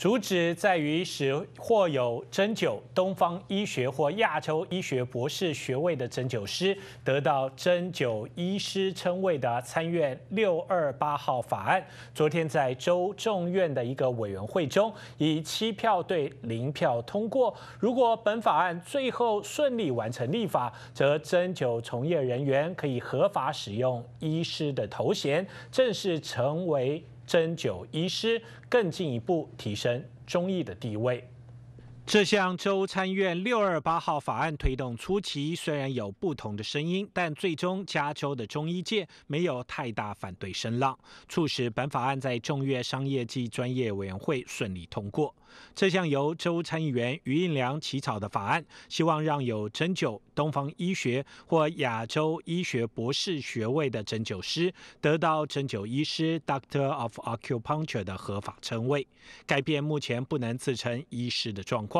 主旨在于使或有针灸、东方医学或亚洲医学博士学位的针灸师得到“针灸医师”称谓的参院六二八号法案，昨天在州众院的一个委员会中以七票对零票通过。如果本法案最后顺利完成立法，则针灸从业人员可以合法使用“医师”的头衔，正式成为。针灸医师更进一步提升中医的地位。这项州参院六二八号法案推动初期，虽然有不同的声音，但最终加州的中医界没有太大反对声浪，促使本法案在众院商业及专业委员会顺利通过。这项由州参议员余应良起草的法案，希望让有针灸、东方医学或亚洲医学博士学位的针灸师，得到针灸医师 Doctor of Acupuncture 的合法称谓，改变目前不能自称医师的状况。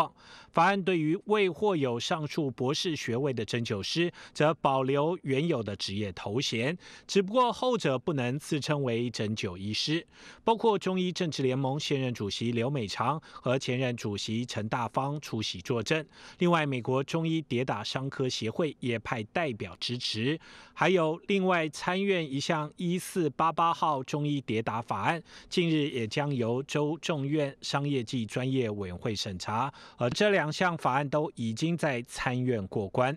法案对于未获有上述博士学位的针灸师，则保留原有的职业头衔，只不过后者不能自称为针灸医师。包括中医政治联盟现任主席刘美长和前任主席陈大方出席作证。另外，美国中医跌打商科协会也派代表支持。还有另外参院一项一四八八号中医跌打法案，近日也将由州众院商业暨专业委员会审查。而这两项法案都已经在参院过关。